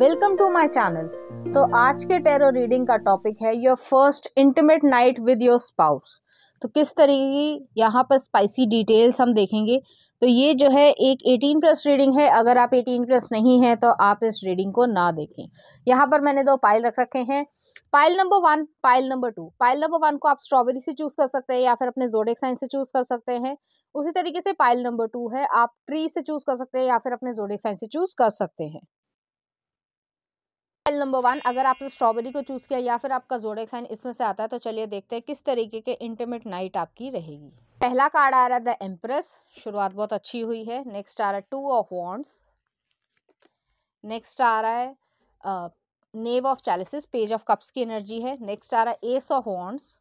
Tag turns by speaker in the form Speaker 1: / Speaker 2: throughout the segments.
Speaker 1: welcome to my channel तो आज के टेरो रीडिंग का टॉपिक है your first intimate night with your spouse तो किस तरीके की यहाँ पर स्पाइसी डिटेल्स हम देखेंगे तो ये जो है एक 18 प्लस रीडिंग है अगर आप 18 प्लस नहीं हैं तो आप इस रीडिंग को ना देखें यहाँ पर मैंने दो पाइल रख रखे हैं pile number one pile number two pile number one को आप स्ट्रॉबेरी से चूज़ कर सकते हैं या फिर अपने जोडेक साइन से चूज़ कर सकते हैं उसी तरीके से पाइल नंबर टू है आप ट्री से चूज़ कर सकते हैं या फिर अपने जोडेक साइन से चूज़ कर सकते हैं नंबर वन अगर आपने स्ट्रॉबेरी को चूज़ किया या फिर आपका जोड़े साइन इसमें से आता है तो चलिए देखते हैं किस तरीके के इंटरमेट नाइट आपकी रहेगी पहला कार्ड आ रहा है द एम्प्रेस शुरुआत बहुत अच्छी हुई है नेक्स्ट आ रहा है टू ऑफ वॉन्ट्स नेक्स्ट आ रहा है knave of chalices page of cups की एनर्जी है नेक्स्ट आ रहा है एस ऑफ वॉन्ट्स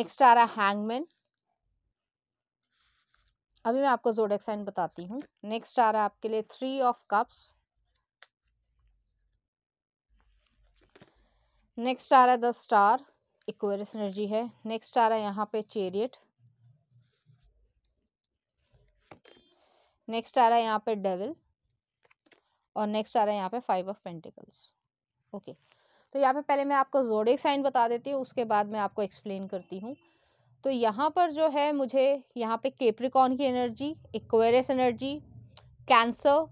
Speaker 1: नेक्स्ट आ रहा है हैंगमैन अभी मैं आपको जोडेक साइन बताती हूँ नेक्स्ट आ रहा है आपके लिए थ्री ऑफ कप्स नेक्स्ट आ रहा है द स्टार इक्वेरियस एनर्जी है नेक्स्ट आ रहा है यहाँ पे चेरियट नेक्स्ट आ रहा है यहाँ पे डेविल और नेक्स्ट आ रहा है यहाँ पे फाइव ऑफ पेंटिकल्स ओके तो यहाँ पे पहले मैं आपको जोडिक साइन बता देती हूँ उसके बाद मैं आपको एक्सप्लेन करती हूँ तो यहाँ पर जो है मुझे यहाँ पे केप्रिकॉन की energy Aquarius energy Cancer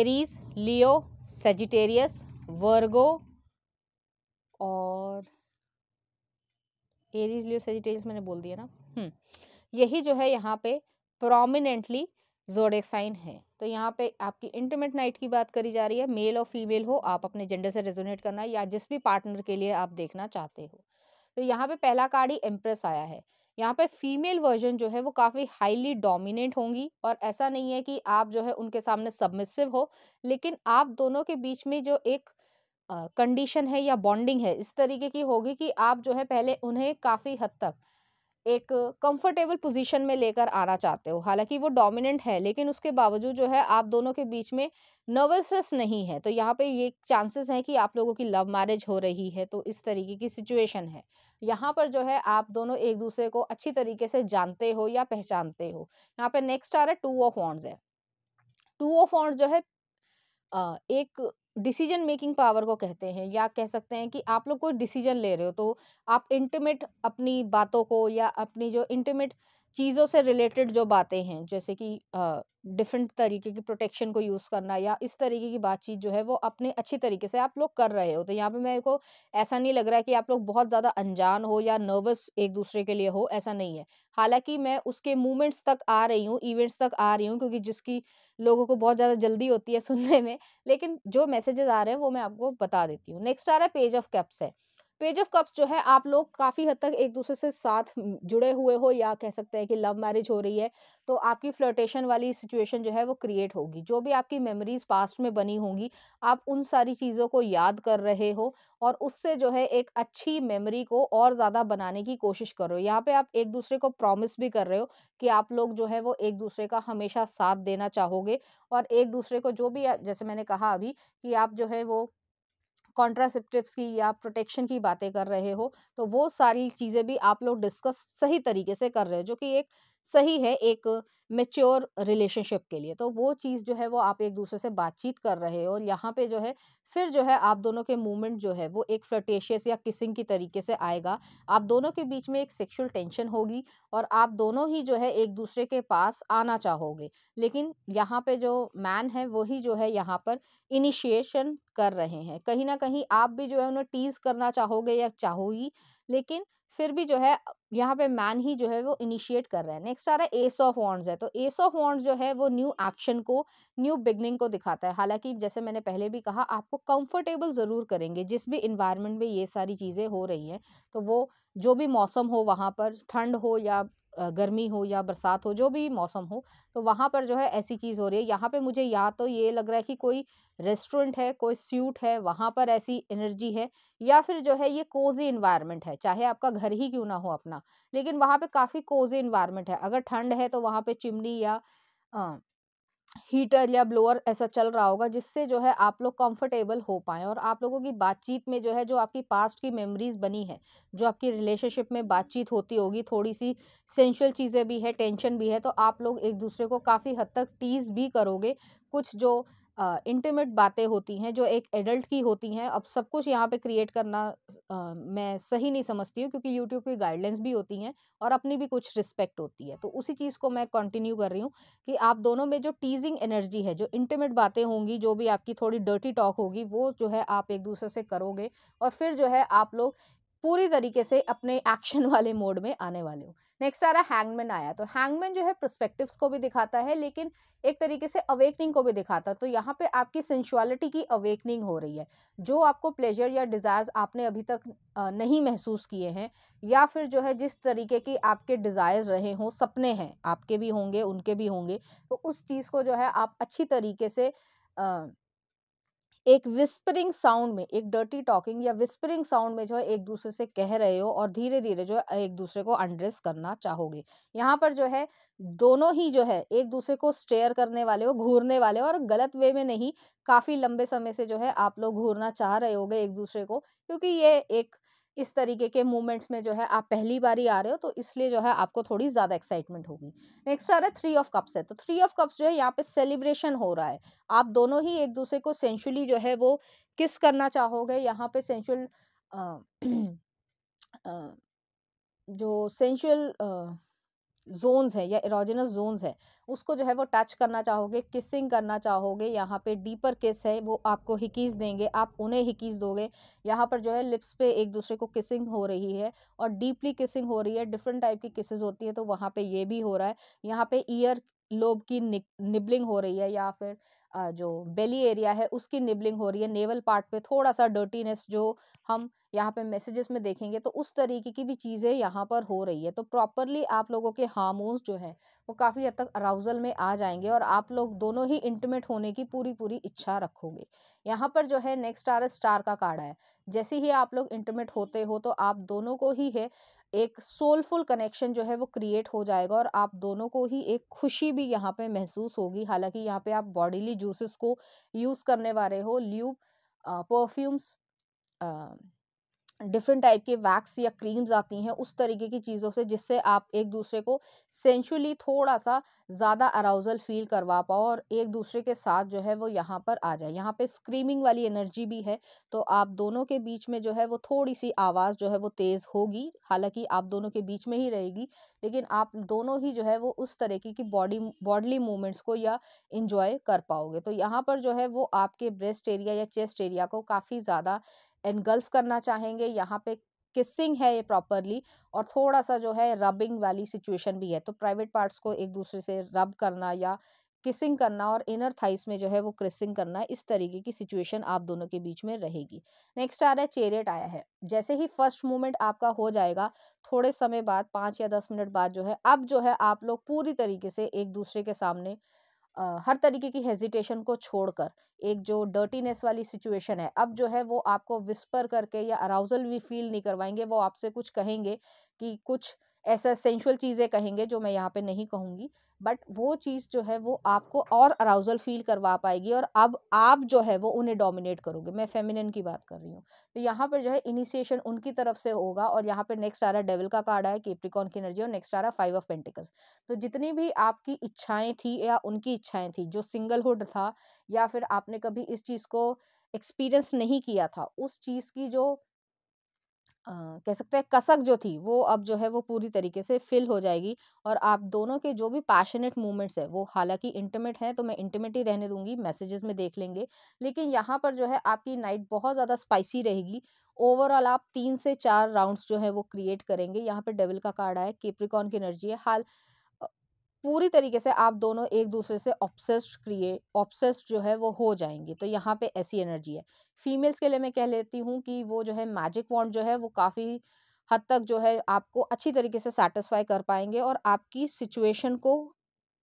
Speaker 1: Aries Leo Sagittarius Virgo और एरीज लियो सेजिटेरियस मैंने बोल दिया ना हम्म, यही जो है यहाँ पे प्रोमिनेंटली जोडेक साइन है तो यहाँ पे आपकी इंटरमेट नाइट की बात करी जा रही है मेल और फीमेल हो आप अपने जेंडर से रेजोनेट करना या जिस भी पार्टनर के लिए आप देखना चाहते हो तो यहाँ पे पहला कार्ड ही एम्प्रेस आया है यहाँ पे फीमेल वर्जन जो है वो काफ़ी हाईली डोमिनेंट होंगी और ऐसा नहीं है कि आप जो है उनके सामने सबमिसिव हो लेकिन आप दोनों के बीच में जो एक कंडीशन है या बॉन्डिंग है इस तरीके की होगी कि आप जो है पहले उन्हें काफ़ी हद तक एक कंफर्टेबल पोजीशन में लेकर आना चाहते हो हालांकि वो डोमिनेंट है लेकिन उसके बावजूद जो है आप दोनों के बीच में नर्वसनेस नहीं है तो यहाँ पे ये चांसेस हैं कि आप लोगों की लव मैरिज हो रही है तो इस तरीके की सिचुएशन है यहाँ पर जो है आप दोनों एक दूसरे को अच्छी तरीके से जानते हो या पहचानते हो यहाँ पे नेक्स्ट आ रहा है टू ऑफ वॉन्ड्स है टू ऑफ वॉन्ड्स जो है एक डिसीजन मेकिंग पावर को कहते हैं या कह सकते हैं कि आप लोग कोई डिसीजन ले रहे हो तो आप इंटीमेट अपनी बातों को या अपनी जो इंटीमेट चीज़ों से रिलेटेड जो बातें हैं जैसे कि डिफरेंट तरीके की प्रोटेक्शन को यूज़ करना या इस तरीके की बातचीत जो है वो अपने अच्छी तरीके से आप लोग कर रहे हो तो यहाँ पे मेरे को ऐसा नहीं लग रहा है कि आप लोग बहुत ज़्यादा अनजान हो या नर्वस एक दूसरे के लिए हो ऐसा नहीं है हालांकि मैं उसके मूवमेंट्स तक आ रही हूँ इवेंट्स तक आ रही हूँ क्योंकि जिसकी लोगों को बहुत ज़्यादा जल्दी होती है सुनने में लेकिन जो मैसेजेस आ रहे हैं वो मैं आपको बता देती हूँ नेक्स्ट आ रहा है पेज ऑफ कैप्स है पेज ऑफ कप्स जो है आप लोग काफ़ी हद तक एक दूसरे से साथ जुड़े हुए हो या कह सकते हैं कि लव मैरिज हो रही है तो आपकी फ्लोटेशन वाली सिचुएशन जो है वो क्रिएट होगी जो भी आपकी मेमोरीज पास्ट में बनी होंगी आप उन सारी चीज़ों को याद कर रहे हो और उससे जो है एक अच्छी मेमोरी को और ज़्यादा बनाने की कोशिश कर रहे हो यहाँ पे आप एक दूसरे को प्रॉमिस भी कर रहे हो कि आप लोग जो है वो एक दूसरे का हमेशा साथ देना चाहोगे और एक दूसरे को जो भी जैसे मैंने कहा अभी कि आप जो है वो कॉन्ट्रासेप्टिव की या प्रोटेक्शन की बातें कर रहे हो तो वो सारी चीज़ें भी आप लोग डिस्कस सही तरीके से कर रहे हो जो कि एक सही है एक मेच्योर रिलेशनशिप के लिए तो वो चीज़ जो है वो आप एक दूसरे से बातचीत कर रहे हो और यहाँ पे जो है फिर जो है आप दोनों के मूवमेंट जो है वो एक फ्लटेशियस या किसिंग की तरीके से आएगा आप दोनों के बीच में एक सेक्सुअल टेंशन होगी और आप दोनों ही जो है एक दूसरे के पास आना चाहोगे लेकिन यहाँ पे जो मैन है वही जो है यहाँ पर इनिशिएशन कर रहे हैं कहीं ना कहीं आप भी जो है उन्हें टीज करना चाहोगे या चाहोगी लेकिन फिर भी जो है यहाँ पे मैन ही जो है वो इनिशिएट कर रहा है नेक्स्ट आ रहा है एस ऑफ वॉन्ड्स है तो एस ऑफ वॉन्ड्स जो है वो न्यू एक्शन को न्यू बिगनिंग को दिखाता है हालांकि जैसे मैंने पहले भी कहा आपको कंफर्टेबल ज़रूर करेंगे जिस भी इन्वायरमेंट में ये सारी चीज़ें हो रही हैं तो वो जो भी मौसम हो वहाँ पर ठंड हो या गर्मी हो या बरसात हो जो भी मौसम हो तो वहाँ पर जो है ऐसी चीज़ हो रही है यहाँ पे मुझे या तो ये लग रहा है कि कोई रेस्टोरेंट है कोई स्यूट है वहाँ पर ऐसी एनर्जी है या फिर जो है ये कोजी इन्वायरमेंट है चाहे आपका घर ही क्यों ना हो अपना लेकिन वहाँ पे काफ़ी कोजी इन्वायरमेंट है अगर ठंड है तो वहाँ पर चिमनी या आ, हीटर या ब्लोअर ऐसा चल रहा होगा जिससे जो है आप लोग कंफर्टेबल हो पाएँ और आप लोगों की बातचीत में जो है जो आपकी पास्ट की मेमोरीज बनी है जो आपकी रिलेशनशिप में बातचीत होती होगी थोड़ी सी सेंशल चीज़ें भी है टेंशन भी है तो आप लोग एक दूसरे को काफ़ी हद तक टीज भी करोगे कुछ जो इंटीमेट बातें होती हैं जो एक एडल्ट की होती हैं अब सब कुछ यहाँ पे क्रिएट करना आ, मैं सही नहीं समझती हूँ क्योंकि यूट्यूब की गाइडलाइंस भी होती हैं और अपनी भी कुछ रिस्पेक्ट होती है तो उसी चीज़ को मैं कंटिन्यू कर रही हूँ कि आप दोनों में जो टीजिंग एनर्जी है जो इंटीमेट बातें होंगी जो भी आपकी थोड़ी डर्टी टॉक होगी वो जो है आप एक दूसरे से करोगे और फिर जो है आप लोग पूरी तरीके से अपने एक्शन वाले मोड में आने वाले हो नेक्स्ट आ रहा है हैंगमैन आया तो हैंगमैन जो है प्रस्पेक्टिव्स को भी दिखाता है लेकिन एक तरीके से अवेकनिंग को भी दिखाता है तो यहाँ पे आपकी सेंशुअलिटी की अवेकनिंग हो रही है जो आपको प्लेजर या डिज़ायर्स आपने अभी तक नहीं महसूस किए हैं या फिर जो है जिस तरीके की आपके डिज़ायर्स रहे हों सपने हैं आपके भी होंगे उनके भी होंगे तो उस चीज़ को जो है आप अच्छी तरीके से आ, एक विस्परिंग साउंड में एक डर्टी टॉकिंग या विस्परिंग साउंड में जो है एक दूसरे से कह रहे हो और धीरे धीरे जो है एक दूसरे को अंड्रेस करना चाहोगे यहाँ पर जो है दोनों ही जो है एक दूसरे को स्टेयर करने वाले हो घूरने वाले हो और गलत वे में नहीं काफ़ी लंबे समय से जो है आप लोग घूरना चाह रहे होगे एक दूसरे को क्योंकि ये एक इस तरीके के मूवमेंट्स में जो है आप पहली बार ही आ रहे हो तो इसलिए जो है आपको थोड़ी ज़्यादा एक्साइटमेंट होगी नेक्स्ट आ रहा है थ्री ऑफ कप्स है तो थ्री ऑफ कप्स जो है यहाँ पे सेलिब्रेशन हो रहा है आप दोनों ही एक दूसरे को सेंशुअली जो है वो किस करना चाहोगे यहाँ पे सेंशुअल जो सेंशुअल जोन्स हैं या इरोजिनस जोन्स हैं उसको जो है वो टच करना चाहोगे किसिंग करना चाहोगे यहाँ पे डीपर किस है वो आपको हिकीज़ देंगे आप उन्हें हिकीज़ दोगे यहाँ पर जो है लिप्स पे एक दूसरे को किसिंग हो रही है और डीपली किसिंग हो रही है डिफरेंट टाइप की किसेज होती है तो वहाँ पे ये भी हो रहा है यहाँ पे ईयर लोब की निबलिंग हो रही है या फिर जो बेली एरिया है उसकी निबलिंग हो रही है नेवल पार्ट पे थोड़ा सा डर्टीनेस जो हम यहाँ पे मैसेजेस में देखेंगे तो उस तरीके की भी चीज़ें यहाँ पर हो रही है तो प्रॉपरली आप लोगों के हार्मोन्स जो हैं वो काफ़ी हद तक अराउजल में आ जाएंगे और आप लोग दोनों ही इंटीमेट होने की पूरी पूरी इच्छा रखोगे यहाँ पर जो है नेक्स्ट आर स्टार का कार्ड है जैसे ही आप लोग इंटीमेट होते हो तो आप दोनों को ही है एक सोलफुल कनेक्शन जो है वो क्रिएट हो जाएगा और आप दोनों को ही एक खुशी भी यहाँ पे महसूस होगी हालांकि यहाँ पे आप बॉडीली जूसेस को यूज़ करने वाले हो lube perfumes uh, different type के वैक्स या क्रीम्स आती हैं उस तरीके की चीज़ों से जिससे आप एक दूसरे को सेंशुअली थोड़ा सा ज़्यादा अराउजल फील करवा पाओ और एक दूसरे के साथ जो है वो यहाँ पर आ जाए यहाँ पे स्क्रीमिंग वाली एनर्जी भी है तो आप दोनों के बीच में जो है वो थोड़ी सी आवाज़ जो है वो तेज़ होगी हालांकि आप दोनों के बीच में ही रहेगी लेकिन आप दोनों ही जो है वो उस तरीके की बॉडी बॉडली मूवमेंट्स को या इंजॉय कर पाओगे तो यहाँ पर जो है वो आपके ब्रेस्ट एरिया या चेस्ट एरिया को काफ़ी ज़्यादा एनगल्फ करना चाहेंगे यहाँ पे किसिंग है ये प्रॉपरली और थोड़ा सा जो है रबिंग वाली सिचुएशन भी है तो प्राइवेट पार्ट्स को एक दूसरे से रब करना या किसिंग करना और इनर थाइस में जो है वो क्रिसिंग करना इस तरीके की सिचुएशन आप दोनों के बीच में रहेगी नेक्स्ट आ रहा है चेरियट आया है जैसे ही फर्स्ट मूवमेंट आपका हो जाएगा थोड़े समय बाद पाँच या दस मिनट बाद जो है अब जो है आप लोग पूरी तरीके से एक दूसरे के सामने हर तरीके की हेजिटेशन को छोड़कर एक जो डर्टीनेस वाली सिचुएशन है अब जो है वो आपको विस्पर करके या अराउजल भी फील नहीं करवाएंगे वो आपसे कुछ कहेंगे कि कुछ ऐसा सेंशुअल चीज़ें कहेंगे जो मैं यहाँ पे नहीं कहूँगी बट वो चीज़ जो है वो आपको और अराउजल फील करवा पाएगी और अब आप जो है वो उन्हें डोमिनेट करोगे मैं फेमिनिन की बात कर रही हूँ तो यहाँ पर जो है इनिशिएशन उनकी तरफ से होगा और यहाँ पर नेक्स्ट आ रहा है डेवल का कार्ड है केप्टिकॉन की एनर्जी और नेक्स्ट आ रहा है फाइव ऑफ पेंटिकल्स तो जितनी भी आपकी इच्छाएं थी या उनकी इच्छाएं थी जो सिंगलहुड था या फिर आपने कभी इस चीज़ को एक्सपीरियंस नहीं किया था उस चीज़ की जो कह सकते हैं कसक जो थी वो अब जो है वो पूरी तरीके से फिल हो जाएगी और आप दोनों के जो भी पैशनेट मूवमेंट्स है वो हालांकि इंटीमेट हैं तो मैं इंटीमेट ही रहने दूंगी मैसेजेस में देख लेंगे लेकिन यहाँ पर जो है आपकी नाइट बहुत ज़्यादा स्पाइसी रहेगी ओवरऑल आप तीन से चार राउंड्स जो है वो क्रिएट करेंगे यहाँ पर डेविल का कार्ड आया केप्रिकॉन की एनर्जी है हाल पूरी तरीके से आप दोनों एक दूसरे से ऑप्सेस्ड क्रिए ऑप्सेस्ड जो है वो हो जाएंगे तो यहाँ पे ऐसी एनर्जी है फीमेल्स के लिए मैं कह लेती हूँ कि वो जो है मैजिक वॉन्ड जो है वो काफ़ी हद तक जो है आपको अच्छी तरीके से सेटिस्फाई कर पाएंगे और आपकी सिचुएशन को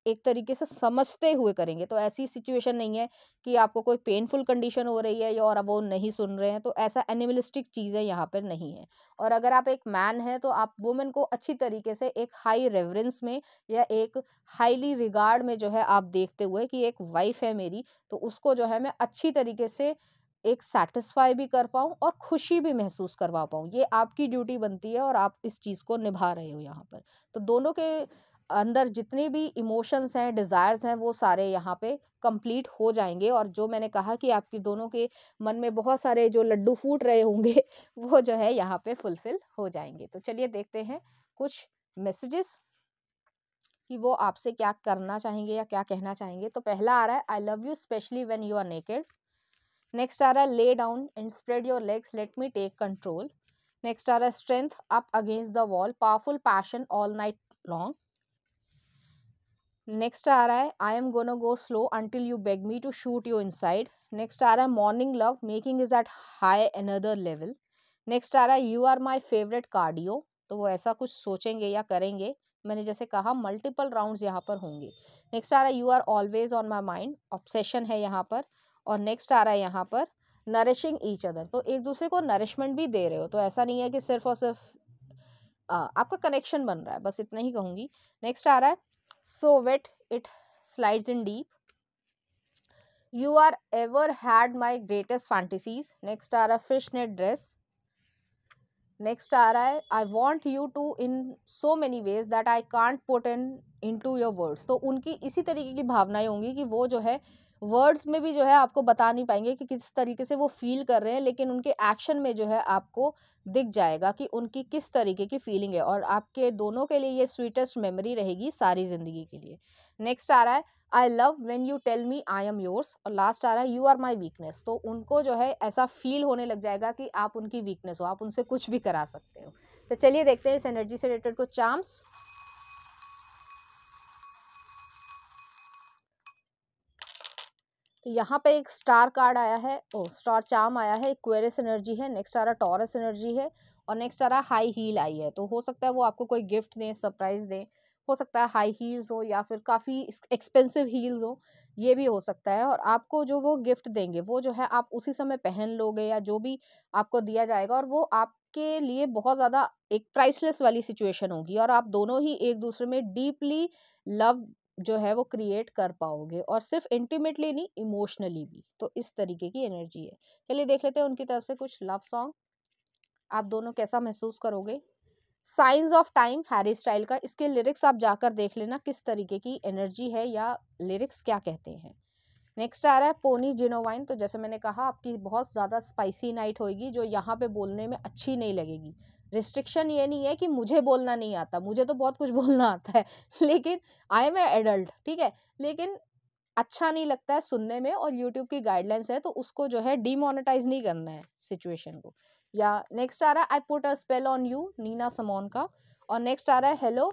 Speaker 1: एक तरीके से समझते हुए करेंगे तो ऐसी सिचुएशन नहीं है कि आपको कोई पेनफुल कंडीशन हो रही है और वो नहीं सुन रहे हैं तो ऐसा एनिमलिस्टिक चीज़ें यहाँ पर नहीं है और अगर आप एक मैन हैं तो आप वुमेन को अच्छी तरीके से एक हाई रेवरेंस में या एक हाईली रिगार्ड में जो है आप देखते हुए कि एक वाइफ है मेरी तो उसको जो है मैं अच्छी तरीके से एक सेटिस्फाई भी कर पाऊँ और खुशी भी महसूस करवा पाऊँ ये आपकी ड्यूटी बनती है और आप इस चीज़ को निभा रहे हो यहाँ पर तो दोनों के अंदर जितने भी इमोशंस हैं डिज़ायर्स हैं वो सारे यहाँ पे कंप्लीट हो जाएंगे और जो मैंने कहा कि आपकी दोनों के मन में बहुत सारे जो लड्डू फूट रहे होंगे वो जो है यहाँ पे फुलफिल हो जाएंगे तो चलिए देखते हैं कुछ मैसेजेस कि वो आपसे क्या करना चाहेंगे या क्या कहना चाहेंगे तो पहला आ रहा है I love you specially when you are naked next आ रहा है lay down and spread your legs let me take control next आ रहा है strength up against the wall powerful passion all night long next आ रहा है I am gonna go slow until you beg me to shoot you inside next आ रहा है morning love making is at high another level next आ रहा है you are my favourite cardio तो वो ऐसा कुछ सोचेंगे या करेंगे मैंने जैसे कहा मल्टीपल राउंड्स यहाँ पर होंगे नेक्स्ट आ रहा है you are always on my mind obsession है यहाँ पर और नेक्स्ट आ रहा है यहाँ पर नरिशिंग ईच अदर तो एक दूसरे को नरिशमेंट भी दे रहे हो तो ऐसा नहीं है कि सिर्फ और सिर्फ आ, आपका कनेक्शन बन रहा है बस इतना ही कहूँगी नेक्स्ट आ रहा है so wet it slides in deep you are ever had my greatest fantasies next आ रहा fishnet dress next are i है I want you to in so many ways that I can't put in into so, unki isi tarike ki bhavnaye hongi ki wo jo hai words में भी जो है आपको बता नहीं पाएंगे कि किस तरीके से वो फील कर रहे हैं लेकिन उनके एक्शन में जो है आपको दिख जाएगा कि उनकी किस तरीके की फीलिंग है और आपके दोनों के लिए ये स्वीटेस्ट मेमोरी रहेगी सारी ज़िंदगी के लिए नेक्स्ट आ रहा है I love when you tell me I am yours और लास्ट आ रहा है यू आर माई वीकनेस तो उनको जो है ऐसा फील होने लग जाएगा कि आप उनकी वीकनेस हो आप उनसे कुछ भी करा सकते हो तो चलिए देखते हैं इस एनर्जी से रिलेटेड कुछ चार्म्स यहाँ पे एक स्टार कार्ड आया है ओ स्टार चाम आया है क्वेरस एनर्जी है नेक्स्ट आ रहा टॉरस एनर्जी है और नेक्स्ट आ रहा हाई हील आई है तो हो सकता है वो आपको कोई गिफ्ट दें सरप्राइज दें हो सकता है हाई हील्स हो या फिर काफ़ी एक्सपेंसिव हील्स हो ये भी हो सकता है और आपको जो वो गिफ्ट देंगे वो जो है आप उसी समय पहन लोगे या जो भी आपको दिया जाएगा और वो आपके लिए बहुत ज़्यादा एक प्राइसलेस वाली सिचुएशन होगी और आप दोनों ही एक दूसरे में डीपली लव जो है वो क्रिएट कर पाओगे और सिर्फ इंटीमेटली नहीं इमोशनली भी तो इस तरीके की एनर्जी है चलिए देख लेते हैं उनकी तरफ से कुछ लव सॉन्ग आप दोनों कैसा महसूस करोगे signs of time Harry Style का इसके लिरिक्स आप जाकर देख लेना किस तरीके की एनर्जी है या लिरिक्स क्या कहते हैं नेक्स्ट आ रहा है पोनी जिनोवाइन तो जैसे मैंने कहा आपकी बहुत ज़्यादा स्पाइसी नाइट होगी जो यहाँ पे बोलने में अच्छी नहीं लगेगी रिस्ट्रिक्शन ये नहीं है कि मुझे बोलना नहीं आता मुझे तो बहुत कुछ बोलना आता है लेकिन आई एम ए एडल्ट ठीक है लेकिन अच्छा नहीं लगता है सुनने में और यूट्यूब की गाइडलाइंस है तो उसको जो है डीमोनेटाइज नहीं करना है सिचुएशन को या नेक्स्ट आ रहा है I put a spell on you Nina Simone का और नेक्स्ट आ रहा है हेलो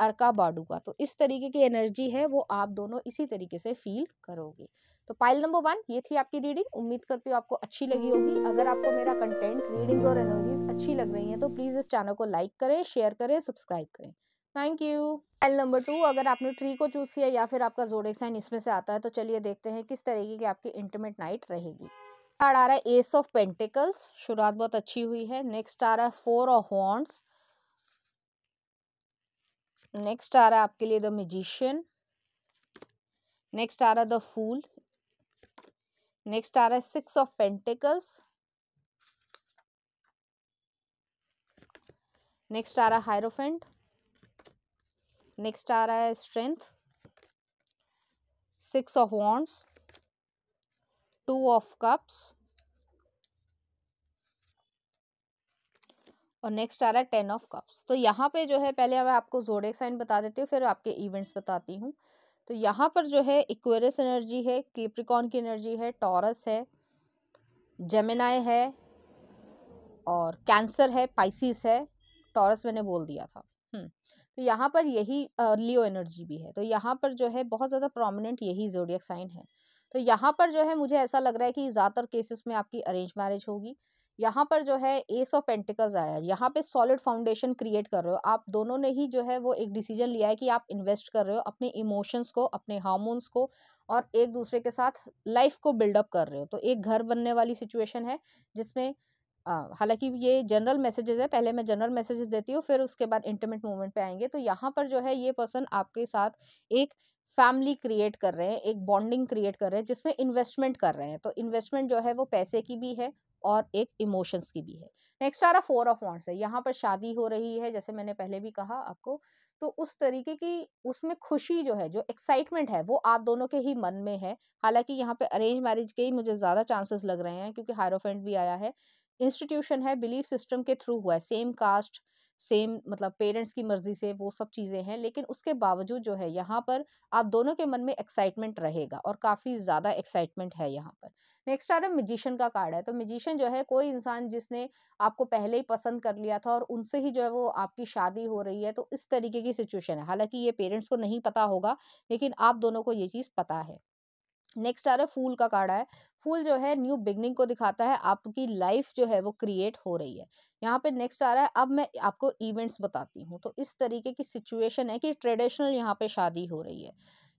Speaker 1: अर्का बाडू का तो इस तरीके की एनर्जी है वो आप दोनों इसी तरीके से फील करोगे तो पाइल नंबर वन ये थी आपकी रीडिंग उम्मीद करती हूँ आपको अच्छी लगी होगी अगर आपको मेरा कंटेंट रीडिंग्स और एनर्जी अच्छी लग रही हैं तो प्लीज़ इस चैनल को लाइक करें शेयर करें सब्सक्राइब करें thank you L number two अगर आपने ट्री को चूज़ किया या फिर आपका जोड़े साइन इसमें से आता है तो चलिए देखते हैं किस तरीके की आपकी इंटरमेट नाइट रहेगी कार्ड आ रहा है एस ऑफ पेंटिकल्स शुरुआत बहुत अच्छी हुई है नेक्स्ट आ रहा है फोर ऑफ वॉन्ट्स नेक्स्ट आ रहा है आपके लिए द मजिशियन नेक्स्ट आ रहा है द फूल नेक्स्ट आ रहा है सिक्स ऑफ पेंटिकल्स नेक्स्ट आ रहा है हायरोफेंट नेक्स्ट आ रहा है strength six of wands two of cups और नेक्स्ट आ रहा है टेन ऑफ कप्स तो यहाँ पे जो है पहले मैं आपको जोडे साइन बता देती हूँ फिर आपके इवेंट्स बताती हूँ तो यहाँ पर जो है इक्वेरस एनर्जी है केप्रिकॉन की एनर्जी है टॉरस है जेमिनाय है और कैंसर है पाइसिस है टॉरस मैंने बोल दिया था तो यहाँ पर यही लियो एनर्जी भी है तो यहाँ पर जो है बहुत ज़्यादा प्रोमिनेंट यही जोडियक साइन है तो यहाँ पर जो है मुझे ऐसा लग रहा है कि ज़्यादातर केसेस में आपकी अरेंज मैरिज होगी यहाँ पर जो है एस ऑफ पेंटिकल्स आया यहाँ पे सॉलिड फाउंडेशन क्रिएट कर रहे हो आप दोनों ने ही जो है वो एक डिसीजन लिया है कि आप इन्वेस्ट कर रहे हो अपने इमोशंस को अपने हार्मोन्स को और एक दूसरे के साथ लाइफ को बिल्डअप कर रहे हो तो एक घर बनने वाली सिचुएशन है जिसमें हालांकि ये जनरल मैसेजेस है पहले मैं जनरल मैसेजेस देती हूँ फिर उसके बाद इंटरमेट मूवमेंट पे आएंगे तो यहाँ पर जो है ये पर्सन आपके साथ एक फैमिली क्रिएट कर रहे हैं एक बॉन्डिंग क्रिएट कर रहे हैं जिसमें इन्वेस्टमेंट कर रहे हैं तो इन्वेस्टमेंट जो है वो पैसे की भी है और एक इमोशंस की भी है नेक्स्ट आ रहा फोर ऑफ वॉन्ट्स है यहाँ पर शादी हो रही है जैसे मैंने पहले भी कहा आपको तो उस तरीके की उसमें खुशी जो है जो एक्साइटमेंट है वो आप दोनों के ही मन में है हालांकि यहाँ पे अरेंज मैरिज के ही मुझे ज़्यादा चांसेस लग रहे हैं क्योंकि हायरोफेंट भी आया है इंस्टीट्यूशन है बिलीफ सिस्टम के थ्रू हुआ है सेम कास्ट सेम मतलब पेरेंट्स की मर्जी से वो सब चीज़ें हैं लेकिन उसके बावजूद जो है यहाँ पर आप दोनों के मन में एक्साइटमेंट रहेगा और काफ़ी ज़्यादा एक्साइटमेंट है यहाँ पर नेक्स्ट आ रहा है मजिशन का कार्ड है तो मजिशन जो है कोई इंसान जिसने आपको पहले ही पसंद कर लिया था और उनसे ही जो है वो आपकी शादी हो रही है तो इस तरीके की सिचुएशन है हालांकि ये पेरेंट्स को नहीं पता होगा लेकिन आप दोनों को ये चीज़ पता है नेक्स्ट आ रहा है फूल का काढ़ा है फूल जो है न्यू बिगनिंग को दिखाता है आपकी लाइफ जो है वो क्रिएट हो रही है यहाँ पे नेक्स्ट आ रहा है अब मैं आपको इवेंट्स बताती हूँ तो इस तरीके की सिचुएशन है कि ट्रेडिशनल यहाँ पे शादी हो रही है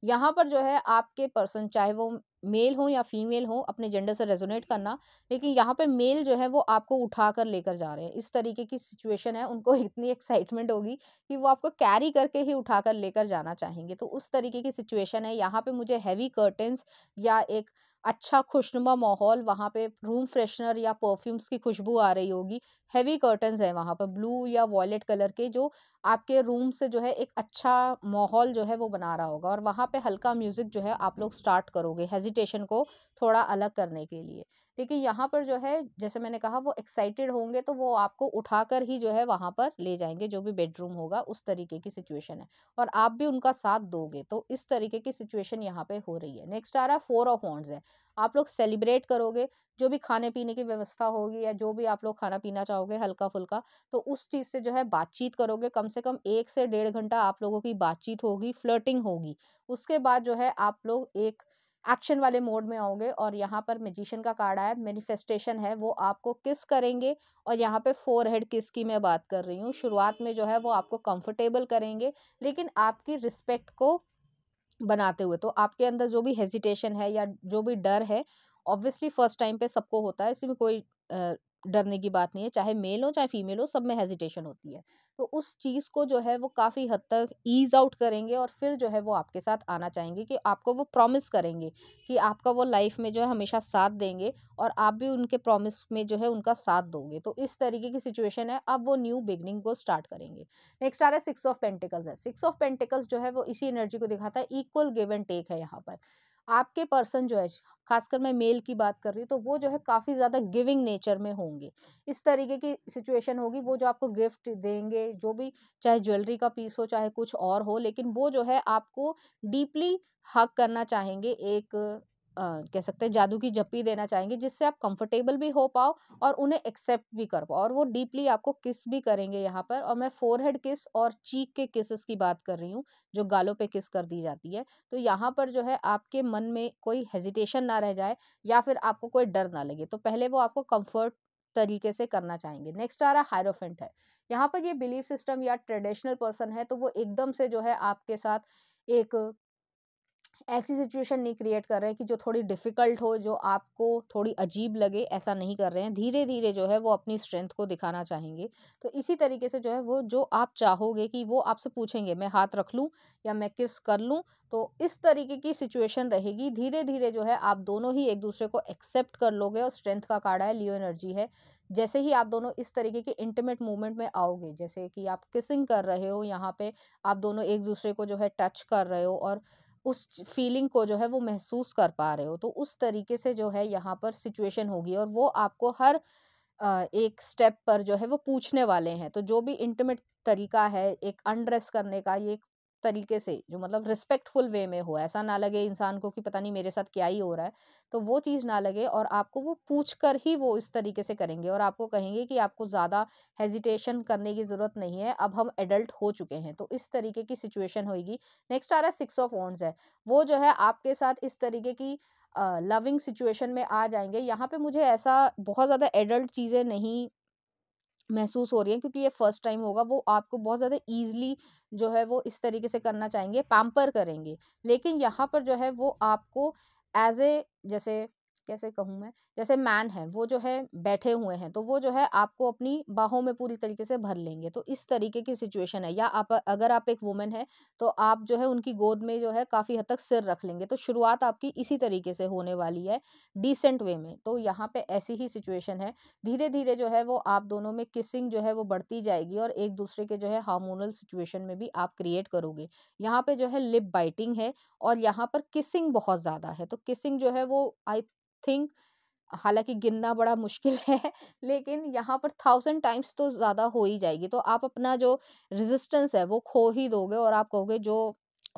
Speaker 1: यहाँ पर जो है आपके पर्सन चाहे वो मेल हो या फीमेल हो अपने जेंडर से रेजोनेट करना लेकिन यहाँ पे मेल जो है वो आपको उठा कर लेकर जा रहे हैं इस तरीके की सिचुएशन है उनको इतनी एक्साइटमेंट होगी कि वो आपको कैरी करके ही उठा कर लेकर जाना चाहेंगे तो उस तरीके की सिचुएशन है यहाँ पे मुझे हैवी कर्टन्स या एक अच्छा खुशनुमा माहौल वहाँ पे रूम फ्रेशनर या परफ्यूम्स की खुशबू आ रही होगी हैवी कर्टन्स है वहाँ पर ब्लू या वॉयलेट कलर के जो आपके रूम से जो है एक अच्छा माहौल जो है वो बना रहा होगा और वहाँ पे हल्का म्यूज़िक जो है आप लोग स्टार्ट करोगे हेजिटेशन को थोड़ा अलग करने के लिए लेकिन यहाँ पर जो है जैसे मैंने कहा वो एक्साइटेड होंगे तो वो आपको उठाकर ही जो है वहाँ पर ले जाएंगे जो भी बेडरूम होगा उस तरीके की सिचुएशन है और आप भी उनका साथ दोगे तो इस तरीके की सिचुएशन यहाँ पे हो रही है नेक्स्ट आ रहा है फोर ऑफ वॉन्ट्स है आप लोग सेलिब्रेट करोगे जो भी खाने पीने की व्यवस्था होगी या जो भी आप लोग खाना पीना चाहोगे हल्का फुल्का तो उस चीज़ से जो है बातचीत करोगे कम से कम एक से डेढ़ घंटा आप लोगों की बातचीत होगी फ्लर्टिंग होगी उसके बाद जो है आप लोग एक एक्शन वाले मोड में आओगे और यहाँ पर मेजिशियन का कार्ड आया मैनिफेस्टेशन है वो आपको किस करेंगे और यहाँ पे फोर हेड किस की मैं बात कर रही हूँ शुरुआत में जो है वो आपको कंफर्टेबल करेंगे लेकिन आपकी रिस्पेक्ट को बनाते हुए तो आपके अंदर जो भी हेजिटेशन है या जो भी डर है ऑब्वियसली फर्स्ट टाइम पे सबको होता है इसमें कोई डरने की बात नहीं है चाहे मेल हो चाहे फीमेल हो सब में हेजिटेशन होती है तो उस चीज़ को जो है वो काफ़ी हद तक ईज आउट करेंगे और फिर जो है वो आपके साथ आना चाहेंगे कि आपको वो प्रॉमिस करेंगे कि आपका वो लाइफ में जो है हमेशा साथ देंगे और आप भी उनके प्रॉमिस में जो है उनका साथ दोगे तो इस तरीके की सिचुएशन है अब वो न्यू बिगनिंग को स्टार्ट करेंगे नेक्स्ट आ रहा है सिक्स ऑफ पेंटिकल्स है सिक्स ऑफ पेंटिकल्स जो है वो इसी एनर्जी को दिखाता है इक्वल गिव एंड टेक है यहाँ पर आपके पर्सन जो है खासकर मैं मेल की बात कर रही हूँ तो वो जो है काफ़ी ज़्यादा गिविंग नेचर में होंगे इस तरीके की सिचुएशन होगी वो जो आपको गिफ्ट देंगे जो भी चाहे ज्वेलरी का पीस हो चाहे कुछ और हो लेकिन वो जो है आपको डीपली हक करना चाहेंगे एक कह सकते हैं जादू की जप्पी देना चाहेंगे जिससे आप कंफर्टेबल भी हो पाओ और उन्हें एक्सेप्ट भी कर पाओ और वो डीपली आपको किस भी करेंगे यहाँ पर और मैं फोरहेड किस और चीक के किसेस की बात कर रही हूँ जो गालों पे किस कर दी जाती है तो यहाँ पर जो है आपके मन में कोई हेजिटेशन ना रह जाए या फिर आपको कोई डर ना लगे तो पहले वो आपको कम्फर्ट तरीके से करना चाहेंगे नेक्स्ट आ रहा हायरोफेंट है यहाँ पर ये बिलीफ सिस्टम या ट्रेडिशनल पर्सन है तो वो एकदम से जो है आपके साथ एक ऐसी सिचुएशन नहीं क्रिएट कर रहे हैं कि जो थोड़ी डिफ़िकल्ट हो जो आपको थोड़ी अजीब लगे ऐसा नहीं कर रहे हैं धीरे धीरे जो है वो अपनी स्ट्रेंथ को दिखाना चाहेंगे तो इसी तरीके से जो है वो जो आप चाहोगे कि वो आपसे पूछेंगे मैं हाथ रख लूँ या मैं किस कर लूँ तो इस तरीके की सिचुएशन रहेगी धीरे धीरे जो है आप दोनों ही एक दूसरे को एक्सेप्ट कर लोगे और स्ट्रेंथ का काढ़ा है लियो एनर्जी है जैसे ही आप दोनों इस तरीके के इंटीमेट मूवमेंट में आओगे जैसे कि आप किसिंग कर रहे हो यहाँ पे आप दोनों एक दूसरे को जो है टच कर रहे हो और उस फीलिंग को जो है वो महसूस कर पा रहे हो तो उस तरीके से जो है यहाँ पर सिचुएशन होगी और वो आपको हर एक स्टेप पर जो है वो पूछने वाले हैं तो जो भी इंटीमेट तरीका है एक अनड्रेस करने का ये एक तरीके से जो मतलब रिस्पेक्टफुल वे में हो ऐसा ना लगे इंसान को कि पता नहीं मेरे साथ क्या ही हो रहा है तो वो चीज़ ना लगे और आपको वो पूछ कर ही वो इस तरीके से करेंगे और आपको कहेंगे कि आपको ज़्यादा हेजिटेशन करने की ज़रूरत नहीं है अब हम एडल्ट हो चुके हैं तो इस तरीके की सिचुएशन होगी नेक्स्ट आ रहा है सिक्स ऑफ ऑन्स है वो जो है आपके साथ इस तरीके की लविंग uh, सिचुएशन में आ जाएंगे यहाँ पे मुझे ऐसा बहुत ज़्यादा एडल्ट चीज़ें नहीं महसूस हो रही है क्योंकि ये फर्स्ट टाइम होगा वो आपको बहुत ज़्यादा ईजिली जो है वो इस तरीके से करना चाहेंगे पैम्पर करेंगे लेकिन यहाँ पर जो है वो आपको एज ए जैसे कैसे कहूँ मैं जैसे मैन है वो जो है बैठे हुए हैं तो वो जो है आपको अपनी बाहों में पूरी तरीके से भर लेंगे तो इस तरीके की सिचुएशन है या आप अगर आप एक वुमेन है तो आप जो है उनकी गोद में जो है काफ़ी हद तक सिर रख लेंगे तो शुरुआत आपकी इसी तरीके से होने वाली है डिसेंट वे में तो यहाँ पे ऐसी ही सिचुएशन है धीरे धीरे जो है वो आप दोनों में किसिंग जो है वो बढ़ती जाएगी और एक दूसरे के जो है हार्मोनल सिचुएशन में भी आप क्रिएट करोगे यहाँ पे जो है लिप बाइटिंग है और यहाँ पर किसिंग बहुत ज़्यादा है तो किसिंग जो है वो आई थिंक हालांकि गिनना बड़ा मुश्किल है लेकिन यहाँ पर थाउजेंड टाइम्स तो ज़्यादा हो ही जाएगी तो आप अपना जो रेजिस्टेंस है वो खो ही दोगे और आप कहोगे जो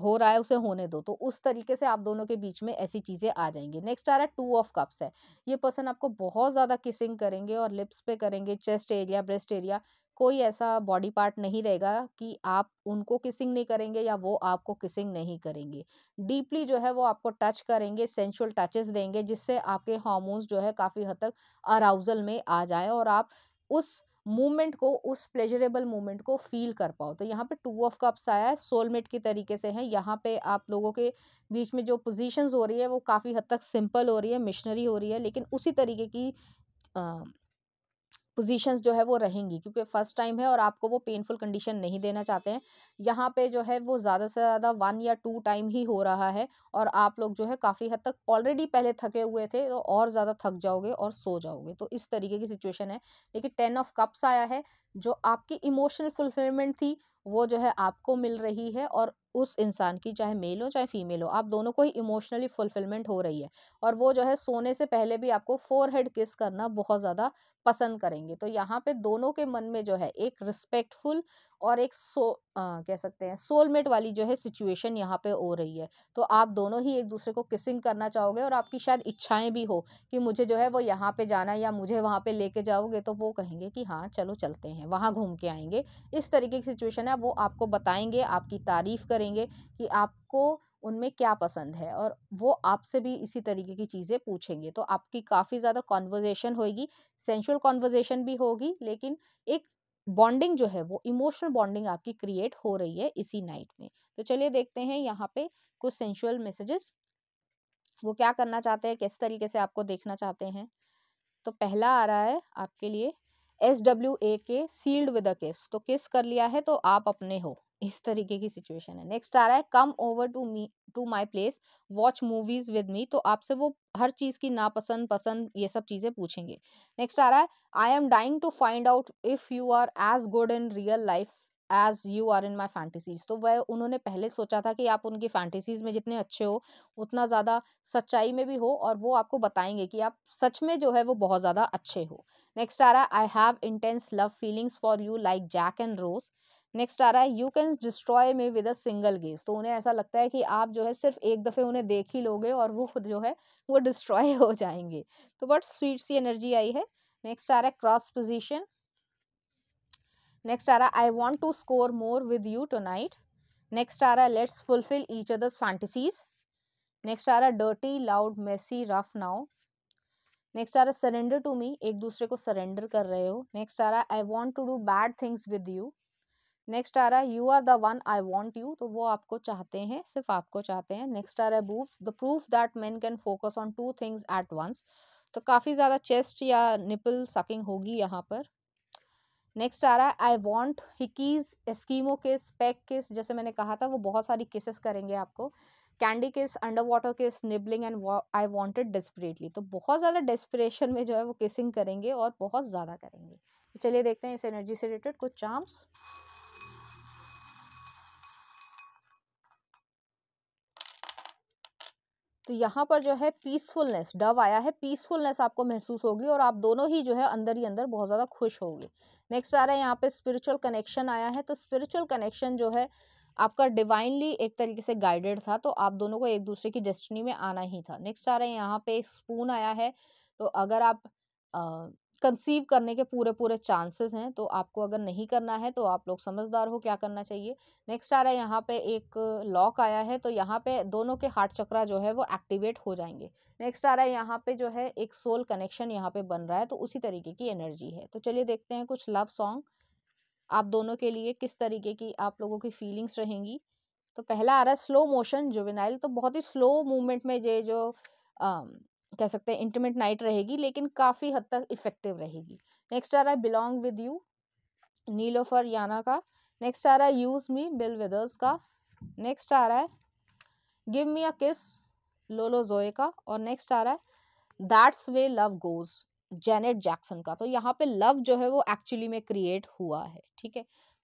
Speaker 1: हो रहा है उसे होने दो तो उस तरीके से आप दोनों के बीच में ऐसी चीज़ें आ जाएंगी नेक्स्ट आ रहा है टू ऑफ कप्स है ये पर्सन आपको बहुत ज़्यादा किसिंग करेंगे और लिप्स पे करेंगे चेस्ट एरिया ब्रेस्ट एरिया कोई ऐसा बॉडी पार्ट नहीं रहेगा कि आप उनको किसिंग नहीं करेंगे या वो आपको किसिंग नहीं करेंगे डीपली जो है वो आपको टच करेंगे सेंशुअल टचेस देंगे जिससे आपके हॉर्मोन्स जो है काफ़ी हद तक अराउजल में आ जाए और आप उस मूवमेंट को उस प्लेजरेबल मूवमेंट को फील कर पाओ तो यहाँ पे टू ऑफ कप्स आया है सोलमेट के तरीके से है यहाँ पे आप लोगों के बीच में जो पोजीशंस हो रही है वो काफ़ी हद तक सिंपल हो रही है मिशनरी हो रही है लेकिन उसी तरीके की पोजीशंस जो है वो रहेंगी क्योंकि फर्स्ट टाइम है और आपको वो पेनफुल कंडीशन नहीं देना चाहते हैं यहाँ पे जो है वो ज़्यादा से ज़्यादा वन या टू टाइम ही हो रहा है और आप लोग जो है काफ़ी हद तक ऑलरेडी पहले थके हुए थे तो और ज़्यादा थक जाओगे और सो जाओगे तो इस तरीके की सिचुएशन है लेकिन टेन ऑफ कप्स आया है जो आपकी इमोशनल फुलफिलमेंट थी वो जो है आपको मिल रही है और उस इंसान की चाहे मेल हो चाहे फीमेल हो आप दोनों को ही इमोशनली फुलफिलमेंट हो रही है और वो जो है सोने से पहले भी आपको फोर हेड किस करना बहुत ज़्यादा पसंद करेंगे तो यहाँ पे दोनों के मन में जो है एक रिस्पेक्टफुल और एक सो आ, कह सकते हैं सोलमेट वाली जो है सिचुएशन यहाँ पे हो रही है तो आप दोनों ही एक दूसरे को किसिंग करना चाहोगे और आपकी शायद इच्छाएं भी हो कि मुझे जो है वो यहाँ पे जाना या मुझे वहाँ पे लेके जाओगे तो वो कहेंगे कि हाँ चलो चलते हैं वहाँ घूम के आएंगे इस तरीके की सिचुएशन है वो आपको बताएंगे आपकी तारीफ करेंगे कि आपको उनमें क्या पसंद है और वो आपसे भी इसी तरीके की चीज़ें पूछेंगे तो आपकी काफ़ी ज़्यादा कॉन्वर्जेसन होगी सेंशुअल कॉन्वर्जेसन भी होगी लेकिन एक बॉन्डिंग जो है वो इमोशनल बॉन्डिंग आपकी क्रिएट हो रही है इसी नाइट में तो चलिए देखते हैं यहाँ पे कुछ सेंशुअल मैसेजेस वो क्या करना चाहते हैं किस तरीके से आपको देखना चाहते हैं तो पहला आ रहा है आपके लिए एस डब्ल्यू ए के सील्ड विद अ किस तो किस कर लिया है तो आप अपने हो इस तरीके की सिचुएशन है नेक्स्ट आ रहा है come over to me to my place watch movies with me तो आपसे वो हर चीज की नापसंद पसंद ये सब चीजें पूछेंगे नेक्स्ट आ रहा है I am dying to find out if you are as good in real life as you are in my fantasies तो वह उन्होंने पहले सोचा था कि आप उनकी फैंटेसीज में जितने अच्छे हो उतना ज़्यादा सच्चाई में भी हो और वो आपको बताएंगे कि आप सच में जो है वो बहुत ज़्यादा अच्छे हो नेक्स्ट आ रहा है I have intense love feelings for you like Jack and Rose next आ रहा है you can destroy me with a single gaze तो उन्हें ऐसा लगता है कि आप जो है सिर्फ एक दफ़े उन्हें देख ही लोगे और वो जो है वो डिस्ट्रॉय हो जाएंगे तो बट स्वीट सी एनर्जी आई है नेक्स्ट आ रहा है क्रॉस पोजिशन नेक्स्ट आ रहा है I want to score more with you tonight next आ रहा है let's fulfill each other's fantasies next आ रहा है dirty loud messy rough now next आ रहा है सरेंडर टू मी एक दूसरे को सरेंडर कर रहे हो नेक्स्ट आ रहा है I want to do bad things with you next आ रहा है you are the one I want you तो वो आपको चाहते हैं सिर्फ आपको चाहते हैं नेक्स्ट आ रहा है boobs the proof that man can focus on two things at once तो काफ़ी ज़्यादा चेस्ट या निपल सकिंग होगी यहाँ पर नेक्स्ट आ रहा है I want hickeys Eskimo kiss peck kiss जैसे मैंने कहा था वो बहुत सारी किसेस करेंगे आपको candy kiss under water kiss nibbling and I wanted desperately तो बहुत ज़्यादा डेस्परेशन में जो है वो किसिंग करेंगे और बहुत ज़्यादा करेंगे तो चलिए देखते हैं इस एनर्जी से रिलेटेड कुछ चार्म्स तो यहाँ पर जो है पीसफुलनेस डव आया है पीसफुलनेस आपको महसूस होगी और आप दोनों ही जो है अंदर ही अंदर बहुत ज़्यादा खुश होगी नेक्स्ट आ रहा है यहाँ पे स्पिरिचुअल कनेक्शन आया है तो स्पिरिचुअल कनेक्शन जो है आपका डिवाइनली एक तरीके से गाइडेड था तो आप दोनों को एक दूसरे की डेस्टिनी में आना ही था नेक्स्ट आ रहा है यहाँ पे एक स्पून आया है तो अगर आप कंसीव करने के पूरे पूरे चांसेस हैं तो आपको अगर नहीं करना है तो आप लोग समझदार हो क्या करना चाहिए नेक्स्ट आ रहा है यहाँ पे एक लॉक आया है तो यहाँ पे दोनों के हार्ट चक्रा जो है वो एक्टिवेट हो जाएंगे नेक्स्ट आ रहा है यहाँ पे जो है एक सोल कनेक्शन यहाँ पे बन रहा है तो उसी तरीके की एनर्जी है तो चलिए देखते हैं कुछ लव सॉन्ग आप दोनों के लिए किस तरीके की आप लोगों की फीलिंग्स रहेंगी तो पहला आ रहा है स्लो मोशन जुवेनाइल तो बहुत ही स्लो मूवमेंट में ये जो कह सकते हैं इंटीमेट नाइट रहेगी लेकिन काफ़ी हद तक इफेक्टिव रहेगी नेक्स्ट आ रहा है बिलोंग विद यू नीलो फॉर याना का नेक्स्ट आ रहा है यूज मी बिल विदर्स का नेक्स्ट आ रहा है गिव मी अ किस लोलो जोए का और नेक्स्ट आ रहा है that's way love goes Janet Jackson का तो यहाँ पे लव जो है वो एक्चुअली में क्रिएट हुआ है ठीक है